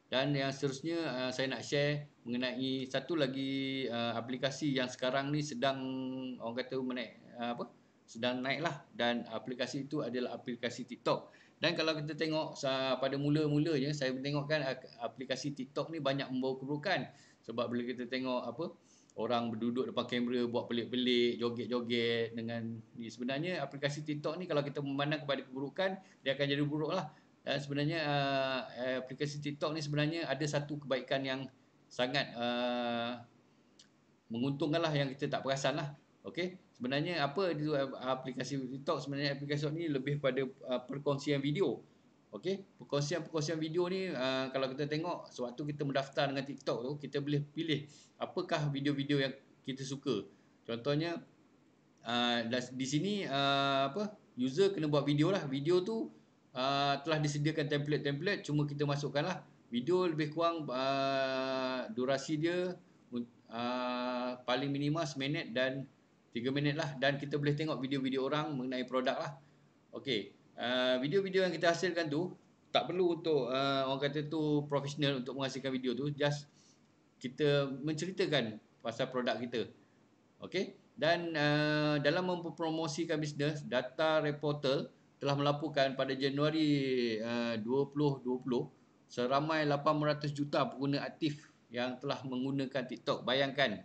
Dan yang seterusnya uh, saya nak share mengenai satu lagi uh, aplikasi yang sekarang ni sedang orang kata menaik uh, apa? Sedang naik lah dan aplikasi itu adalah aplikasi TikTok. Dan kalau kita tengok pada mula-mulanya saya tengokkan aplikasi TikTok ni banyak membawa keburukan sebab bila kita tengok apa orang berduduk depan kamera buat pelik-pelik, joget-joget dengan ni sebenarnya aplikasi TikTok ni kalau kita memandang kepada keburukan dia akan jadi buruklah. Dan sebenarnya uh, aplikasi TikTok ni sebenarnya ada satu kebaikan yang sangat uh, lah yang kita tak perasan lah. Okay sebenarnya apa itu aplikasi TikTok sebenarnya aplikasi ni lebih pada uh, perkongsian video okey perkongsian perkongsian video ni uh, kalau kita tengok sewaktu kita mendaftar dengan TikTok tu kita boleh pilih apakah video-video yang kita suka contohnya uh, di sini uh, apa user kena buat video lah video tu uh, telah disediakan template-template cuma kita masukkan lah video lebih kurang uh, durasi dia uh, paling minima seminit dan 3 minit lah dan kita boleh tengok video-video orang mengenai produk lah. Okey, uh, eh, video-video yang kita hasilkan tu tak perlu untuk uh, orang kata tu profesional untuk menghasilkan video tu. Just kita menceritakan pasal produk kita. Okey, dan uh, dalam mempromosikan bisnes, data reportal telah melaporkan pada Januari uh, 2020 seramai 800 juta pengguna aktif yang telah menggunakan TikTok. Bayangkan,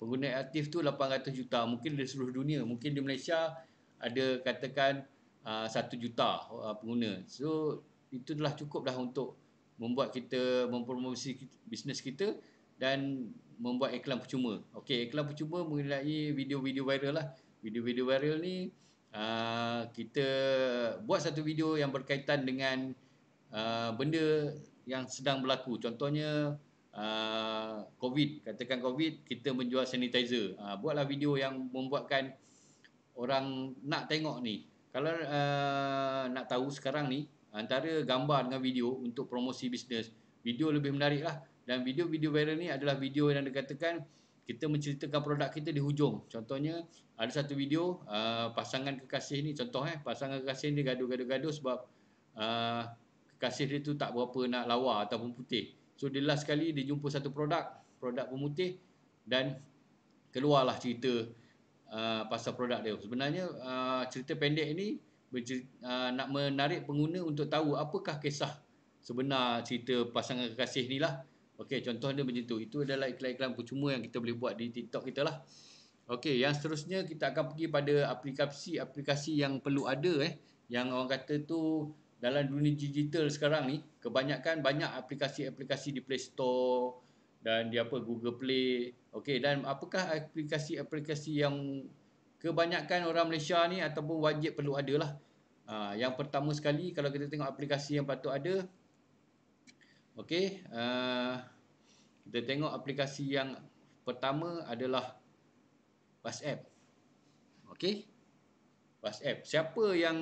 pengguna aktif tu 800 juta mungkin di seluruh dunia mungkin di Malaysia ada katakan uh, ah, 1 juta uh, pengguna so itu telah cukup dah untuk membuat kita mempromosi bisnes kita dan membuat iklan percuma okey iklan percuma mengenai video-video viral lah video-video viral ni uh, kita buat satu video yang berkaitan dengan uh, benda yang sedang berlaku contohnya Ah, COVID, katakan COVID, kita menjual sanitizer. Uh, buatlah video yang membuatkan orang nak tengok ni. Kalau uh, nak tahu sekarang ni, antara gambar dengan video untuk promosi bisnes, video lebih menarik lah. Dan video-video viral ni adalah video yang dikatakan kita menceritakan produk kita di hujung. Contohnya, ada satu video uh, pasangan kekasih ni, contoh eh, pasangan kekasih ni gaduh-gaduh-gaduh sebab uh, kekasih dia tu tak berapa nak lawa ataupun putih. So the last kali dia jumpa satu produk, produk pemutih dan keluarlah cerita uh, pasal produk dia. Sebenarnya uh, cerita pendek ini uh, nak menarik pengguna untuk tahu apakah kisah sebenar cerita pasangan kekasih ni lah. Okay, contoh dia macam tu. Itu adalah iklan-iklan percuma yang kita boleh buat di TikTok kita lah. Okey, yang seterusnya kita akan pergi pada aplikasi-aplikasi yang perlu ada eh. Yang orang kata tu dalam dunia digital sekarang ni kebanyakan banyak aplikasi-aplikasi di Play Store dan di apa Google Play. Okey dan apakah aplikasi-aplikasi yang kebanyakan orang Malaysia ni ataupun wajib perlu ada lah. Ha, yang pertama sekali kalau kita tengok aplikasi yang patut ada Okey, uh, kita tengok aplikasi yang pertama adalah WhatsApp. Okey. WhatsApp. Siapa yang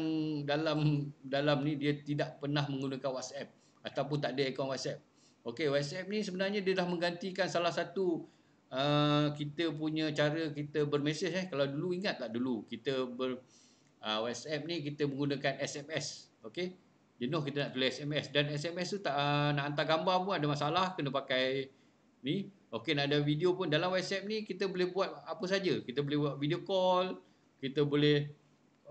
dalam dalam ni dia tidak pernah menggunakan WhatsApp ataupun tak ada akaun WhatsApp. Okey, WhatsApp ni sebenarnya dia dah menggantikan salah satu uh, kita punya cara kita bermesej eh. Kalau dulu ingat tak dulu kita ber uh, WhatsApp ni kita menggunakan SMS. Okey. Jenuh kita nak tulis SMS dan SMS tu tak uh, nak hantar gambar pun ada masalah kena pakai ni. Okey nak ada video pun dalam WhatsApp ni kita boleh buat apa saja. Kita boleh buat video call, kita boleh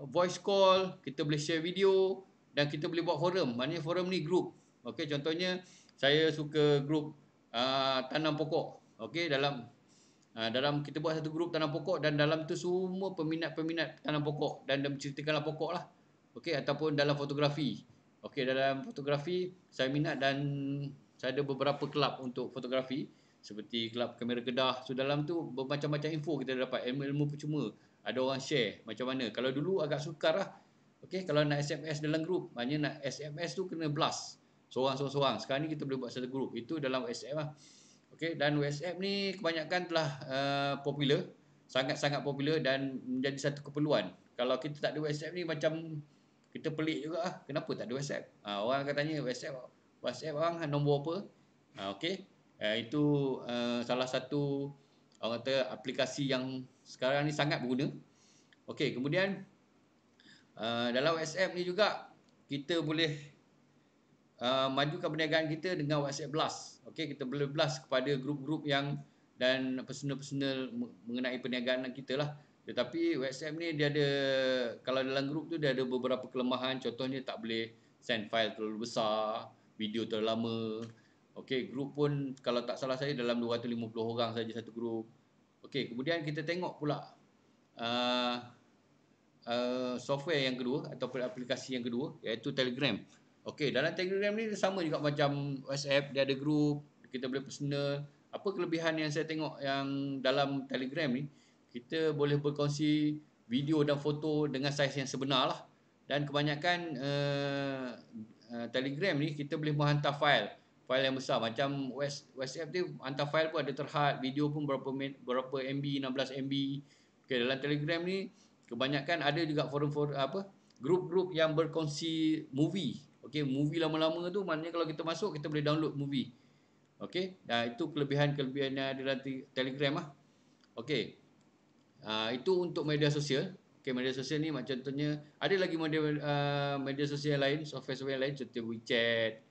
voice call, kita boleh share video dan kita boleh buat forum. Maknanya forum ni group. Okey, contohnya saya suka group uh, tanam pokok. Okey, dalam uh, dalam kita buat satu group tanam pokok dan dalam tu semua peminat-peminat tanam pokok dan dia menceritakanlah pokok lah. Okey, ataupun dalam fotografi. Okey, dalam fotografi saya minat dan saya ada beberapa kelab untuk fotografi seperti kelab kamera Kedah. So dalam tu bermacam-macam info kita dapat ilmu-ilmu percuma. -ilmu ada orang share macam mana kalau dulu agak sukar lah okay, kalau nak SMS dalam grup maknanya nak SMS tu kena blast seorang-seorang sekarang ni kita boleh buat satu grup itu dalam WhatsApp lah okay, dan WhatsApp ni kebanyakan telah uh, popular sangat-sangat popular dan menjadi satu keperluan kalau kita tak ada WhatsApp ni macam kita pelik juga lah kenapa tak ada WhatsApp ha, ah, orang akan tanya WhatsApp WhatsApp orang ah, nombor apa ha, ah, okay. Uh, itu uh, salah satu orang kata aplikasi yang sekarang ni sangat berguna. Okey, kemudian uh, dalam WhatsApp ni juga kita boleh uh, majukan perniagaan kita dengan WhatsApp Blast. Okey, kita boleh blast kepada grup-grup yang dan personal-personal mengenai perniagaan kita lah. Tetapi WhatsApp ni dia ada kalau dalam grup tu dia ada beberapa kelemahan. Contohnya tak boleh send file terlalu besar, video terlalu lama. Okey, grup pun kalau tak salah saya dalam 250 orang saja satu grup. Okey, kemudian kita tengok pula uh, uh, software yang kedua ataupun aplikasi yang kedua iaitu Telegram. Okey, dalam Telegram ni sama juga macam WhatsApp, dia ada group, kita boleh personal. Apa kelebihan yang saya tengok yang dalam Telegram ni, kita boleh berkongsi video dan foto dengan saiz yang sebenar lah. Dan kebanyakan uh, uh, Telegram ni kita boleh menghantar file file yang besar macam West WhatsApp tu hantar file pun ada terhad video pun berapa berapa MB 16 MB Okay, dalam Telegram ni kebanyakan ada juga forum forum apa grup-grup yang berkongsi movie Okay, movie lama-lama tu maknanya kalau kita masuk kita boleh download movie Okay, dan itu kelebihan-kelebihannya dalam Telegram ah Okay, Uh, ah, itu untuk media sosial. Okay, media sosial ni macam contohnya ada lagi media uh, media sosial lain, software-software lain seperti WeChat.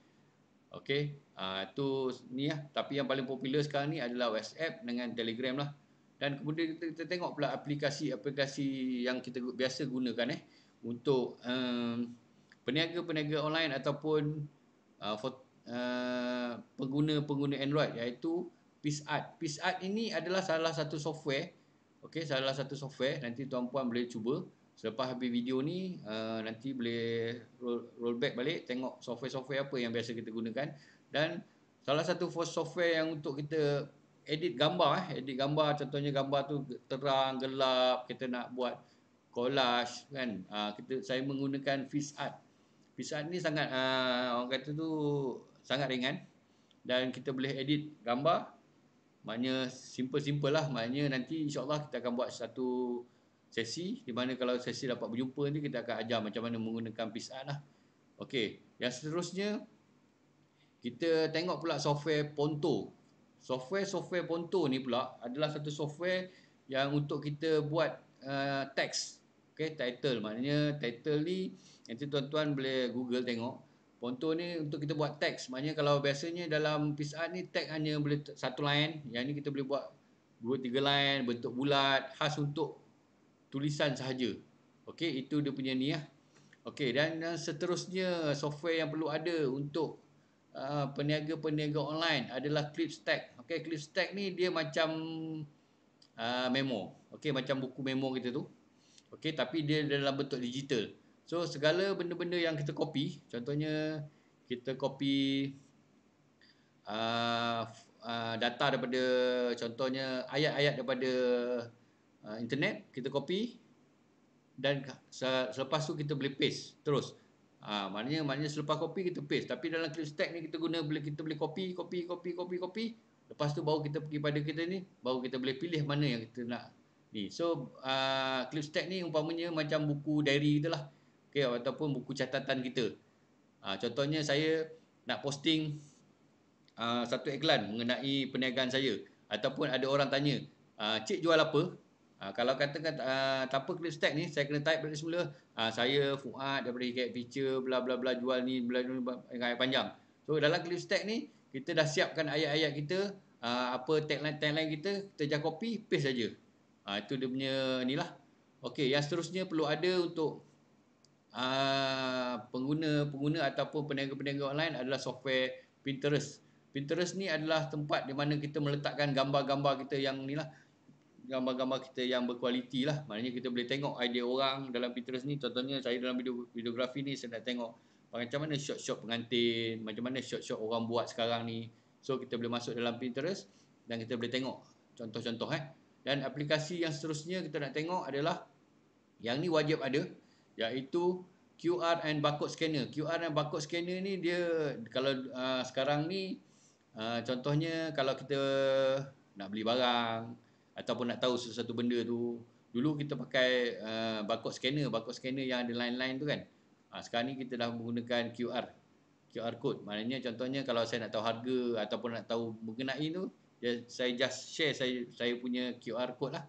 Okey, itu ah, ni lah. Tapi yang paling popular sekarang ni adalah WhatsApp dengan Telegram lah. Dan kemudian kita, kita tengok pula aplikasi-aplikasi yang kita biasa gunakan eh. Untuk um, peniaga-peniaga online ataupun uh, for, uh, pengguna-pengguna Android iaitu PeaceArt. PeaceArt ini adalah salah satu software. Okay, salah satu software. Nanti tuan-puan boleh cuba. Selepas habis video ni, uh, nanti boleh roll, roll back balik. Tengok software-software apa yang biasa kita gunakan dan salah satu first software yang untuk kita edit gambar eh, edit gambar contohnya gambar tu terang gelap kita nak buat collage kan ah, kita saya menggunakan Art, FizzArt Art ni sangat ah, orang kata tu sangat ringan dan kita boleh edit gambar maknanya simple-simple lah maknanya nanti insyaAllah kita akan buat satu sesi di mana kalau sesi dapat berjumpa ni kita akan ajar macam mana menggunakan Art lah Okey, yang seterusnya kita tengok pula software Ponto. Software-software Ponto ni pula adalah satu software yang untuk kita buat uh, teks. Okay, title. Maknanya title ni nanti tuan-tuan boleh Google tengok. Ponto ni untuk kita buat teks. Maknanya kalau biasanya dalam PISAR ni teks hanya boleh satu line. Yang ni kita boleh buat dua tiga line bentuk bulat khas untuk tulisan sahaja. Okay, itu dia punya ni lah. Okay, dan seterusnya software yang perlu ada untuk Ah, peniaga-peniaga uh, online adalah Clipstack. Okey, Clipstack ni dia macam uh, memo. Okey, macam buku memo kita tu. Okey, tapi dia dalam bentuk digital. So segala benda-benda yang kita copy, contohnya kita copy uh, uh, data daripada contohnya ayat-ayat daripada uh, internet, kita copy dan selepas tu kita boleh paste terus. Ha, maknanya, maknanya selepas kopi kita paste. Tapi dalam clip stack ni kita guna bila kita boleh kopi, kopi, kopi, kopi, kopi. Lepas tu baru kita pergi pada kita ni, baru kita boleh pilih mana yang kita nak. Ni. So, uh, ah, clip stack ni umpamanya macam buku diary kita lah. Okay, ataupun buku catatan kita. Ha, contohnya saya nak posting uh, satu iklan mengenai perniagaan saya. Ataupun ada orang tanya, uh, cik jual apa? Ha, kalau katakan uh, ha, tanpa kena stack ni saya kena type dari semula uh, saya Fuad daripada get feature bla bla bla jual ni bla bla dengan ayat panjang so dalam clip stack ni kita dah siapkan ayat-ayat kita uh, apa tagline tagline kita kita just copy paste saja uh, itu dia punya ni lah ok yang seterusnya perlu ada untuk pengguna-pengguna ataupun peniaga-peniaga online adalah software Pinterest Pinterest ni adalah tempat di mana kita meletakkan gambar-gambar kita yang ni lah gambar-gambar kita yang berkualiti lah. Maknanya kita boleh tengok idea orang dalam Pinterest ni. Contohnya saya dalam video videografi ni saya nak tengok macam mana shot-shot pengantin, macam mana shot-shot orang buat sekarang ni. So kita boleh masuk dalam Pinterest dan kita boleh tengok contoh-contoh eh. Dan aplikasi yang seterusnya kita nak tengok adalah yang ni wajib ada iaitu QR and barcode scanner. QR and barcode scanner ni dia kalau uh, sekarang ni uh, contohnya kalau kita nak beli barang ataupun nak tahu sesuatu benda tu dulu kita pakai uh, barcode scanner barcode scanner yang ada line-line tu kan ha, sekarang ni kita dah menggunakan QR QR code maknanya contohnya kalau saya nak tahu harga ataupun nak tahu mengenai tu ya, saya just share saya saya punya QR code lah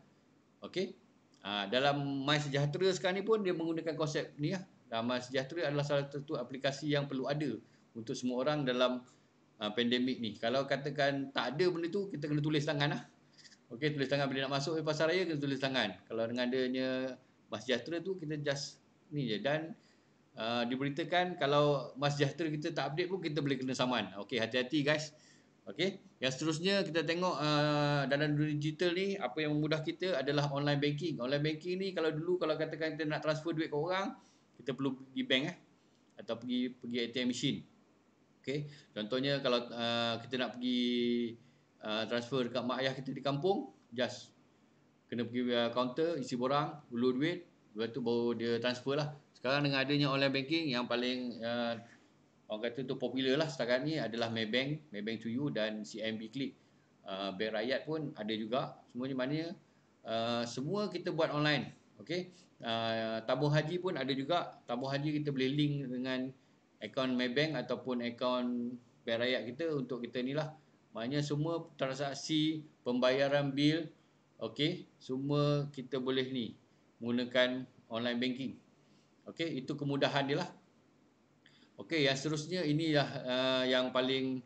okay? ha, ah, dalam My Sejahtera sekarang ni pun dia menggunakan konsep ni lah dan ah, My Sejahtera adalah salah satu aplikasi yang perlu ada untuk semua orang dalam uh, pandemik ni kalau katakan tak ada benda tu kita kena tulis tangan lah Okey, tulis tangan bila nak masuk ke pasar raya kena tulis tangan. Kalau dengan adanya Mas Jastra tu kita just ni je dan uh, diberitakan kalau Mas Jastra kita tak update pun kita boleh kena saman. Okey, hati-hati guys. Okey, yang seterusnya kita tengok uh, dalam dunia digital ni apa yang memudah kita adalah online banking. Online banking ni kalau dulu kalau katakan kita nak transfer duit ke orang, kita perlu pergi bank eh atau pergi pergi ATM machine. Okey, contohnya kalau uh, kita nak pergi Ah, transfer dekat mak ayah kita di kampung just kena pergi ah, counter isi borang ulur duit lepas tu baru dia transfer lah sekarang dengan adanya online banking yang paling uh, orang kata tu popular lah setakat ni adalah Maybank Maybank to you dan CMB Click uh, Bank Rakyat pun ada juga semuanya maknanya uh, semua kita buat online ok uh, tabung haji pun ada juga tabung haji kita boleh link dengan akaun Maybank ataupun akaun Bank Rakyat kita untuk kita ni lah maknanya semua transaksi pembayaran bil okey semua kita boleh ni menggunakan online banking okey itu kemudahan dia lah okey yang seterusnya inilah uh, yang paling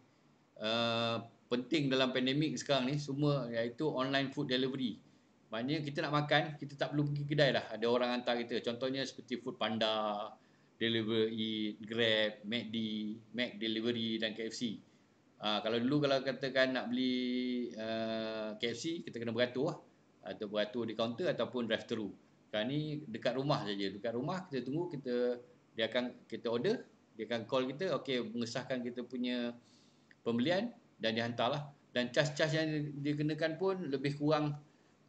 uh, penting dalam pandemik sekarang ni semua iaitu online food delivery maknanya kita nak makan kita tak perlu pergi kedai dah ada orang hantar kita contohnya seperti food panda delivery, grab, grab macd mac delivery dan kfc Ha, kalau dulu kalau katakan nak beli uh, KFC, kita kena beratur lah. Atau beratur di kaunter ataupun drive-thru. Sekarang ni dekat rumah saja. Dekat rumah kita tunggu, kita dia akan kita order, dia akan call kita, okey mengesahkan kita punya pembelian dan dihantarlah. Dan charge-charge yang dikenakan pun lebih kurang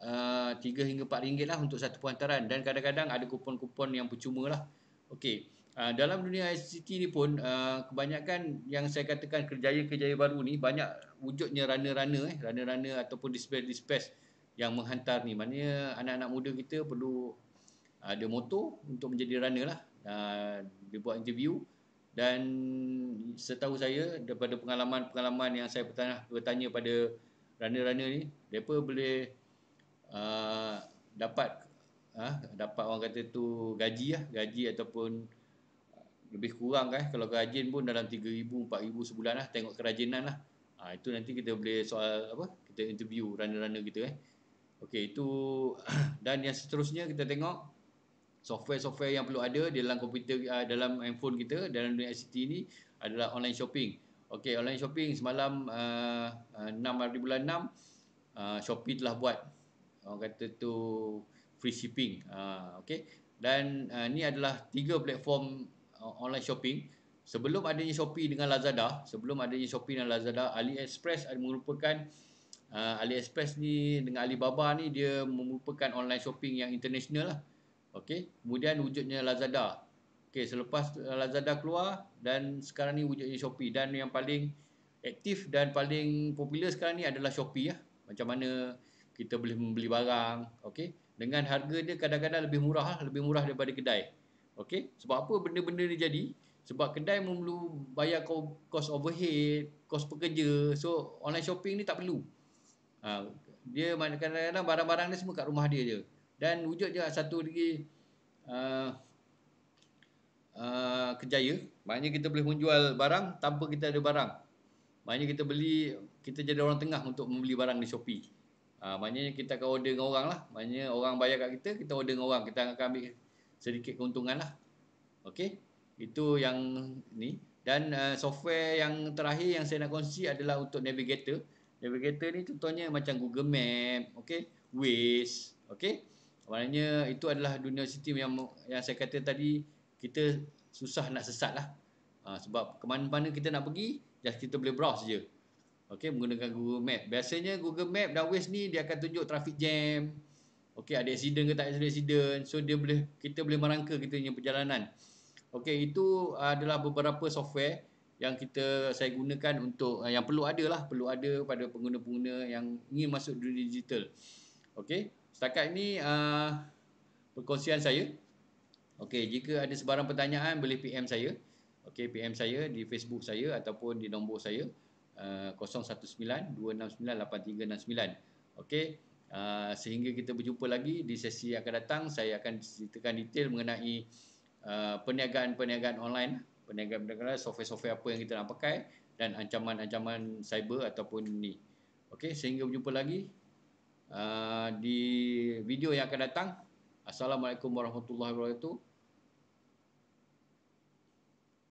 uh, 3 hingga 4 ringgit lah untuk satu penghantaran. Dan kadang-kadang ada kupon-kupon yang percuma lah. Okey. Ah, dalam dunia ICT ni pun uh, kebanyakan yang saya katakan kerjaya-kerjaya baru ni banyak wujudnya runner-runner eh runner-runner ataupun dispatch-dispatch yang menghantar ni maknanya anak-anak muda kita perlu ah, ada motor untuk menjadi runner lah uh, dia buat interview dan setahu saya daripada pengalaman-pengalaman yang saya pernah bertanya pada runner-runner ni mereka boleh uh, dapat Ha, dapat orang kata tu gaji lah, gaji ataupun lebih kurang kan kalau kerajin pun dalam 3000 4000 sebulan lah tengok kerajinan lah ha, itu nanti kita boleh soal apa kita interview runner-runner kita eh okey itu dan yang seterusnya kita tengok software-software yang perlu ada di dalam komputer uh, dalam handphone kita dalam dunia ICT ni adalah online shopping okey online shopping semalam uh, uh, 6 hari bulan 6 uh, ah, Shopee telah buat orang kata tu free shipping uh, okey dan uh, ni adalah tiga platform online shopping. Sebelum adanya Shopee dengan Lazada, sebelum adanya Shopee dan Lazada, AliExpress ada merupakan uh, AliExpress ni dengan Alibaba ni dia merupakan online shopping yang international lah. Okey, kemudian wujudnya Lazada. Okey, selepas uh, Lazada keluar dan sekarang ni wujudnya Shopee dan yang paling aktif dan paling popular sekarang ni adalah Shopee lah. Macam mana kita boleh membeli barang, okey. Dengan harga dia kadang-kadang lebih murah lah, lebih murah daripada kedai. Okey, sebab apa benda-benda ni jadi? Sebab kedai perlu bayar cost overhead, cost pekerja. So online shopping ni tak perlu. Ha, dia kadang-kadang barang-barang ni semua kat rumah dia je. Dan wujud je satu lagi uh, uh, kejaya. Maknanya kita boleh menjual barang tanpa kita ada barang. Maknanya kita beli, kita jadi orang tengah untuk membeli barang di Shopee. Ha, maknanya kita akan order dengan orang lah. Maknanya orang bayar kat kita, kita order dengan orang. Kita akan ambil sedikit keuntungan lah. Okey. Itu yang ni. Dan uh, software yang terakhir yang saya nak kongsi adalah untuk navigator. Navigator ni contohnya macam Google Map. Okey. Waze. Okey. Maknanya itu adalah dunia sistem yang yang saya kata tadi kita susah nak sesat lah. Uh, sebab ke mana-mana kita nak pergi just kita boleh browse je. Okey. Menggunakan Google Map. Biasanya Google Map dan Waze ni dia akan tunjuk traffic jam. Okey ada accident ke tak ada accident so dia boleh kita boleh merangka kita punya perjalanan. Okey itu adalah beberapa software yang kita saya gunakan untuk eh, yang perlu ada lah perlu ada pada pengguna-pengguna yang ingin masuk dunia digital. Okey setakat ini uh, eh, perkongsian saya. Okey jika ada sebarang pertanyaan boleh PM saya. Okey PM saya di Facebook saya ataupun di nombor saya uh, eh, 019 269 8369. Okey Ah, sehingga kita berjumpa lagi di sesi yang akan datang saya akan ceritakan detail mengenai uh, perniagaan-perniagaan online perniagaan-perniagaan software-software apa yang kita nak pakai dan ancaman-ancaman cyber ataupun ni Okay, sehingga berjumpa lagi uh, di video yang akan datang Assalamualaikum warahmatullahi wabarakatuh